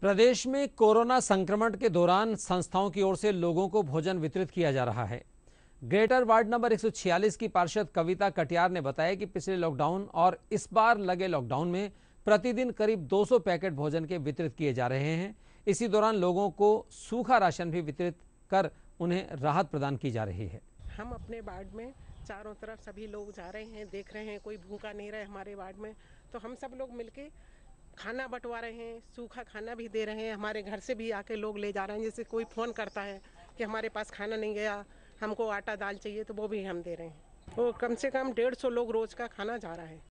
प्रदेश में कोरोना संक्रमण के दौरान संस्थाओं की ओर से लोगों को भोजन वितरित किया जा रहा है ग्रेटर वार्ड नंबर 146 की पार्षद कविता कटियार ने बताया कि पिछले लॉकडाउन और इस बार लगे लॉकडाउन में प्रतिदिन करीब 200 पैकेट भोजन के वितरित किए जा रहे हैं इसी दौरान लोगों को सूखा राशन भी वितरित कर उन्हें राहत प्रदान की जा रही है हम अपने वार्ड में चारों तरफ सभी लोग जा रहे हैं देख रहे हैं कोई भूखा नहीं रहे हमारे वार्ड में तो हम सब लोग मिलके खाना बंटवा रहे हैं सूखा खाना भी दे रहे हैं हमारे घर से भी आके लोग ले जा रहे हैं जैसे कोई फ़ोन करता है कि हमारे पास खाना नहीं गया हमको आटा दाल चाहिए तो वो भी हम दे रहे हैं वो कम से कम डेढ़ सौ लोग रोज़ का खाना जा रहा है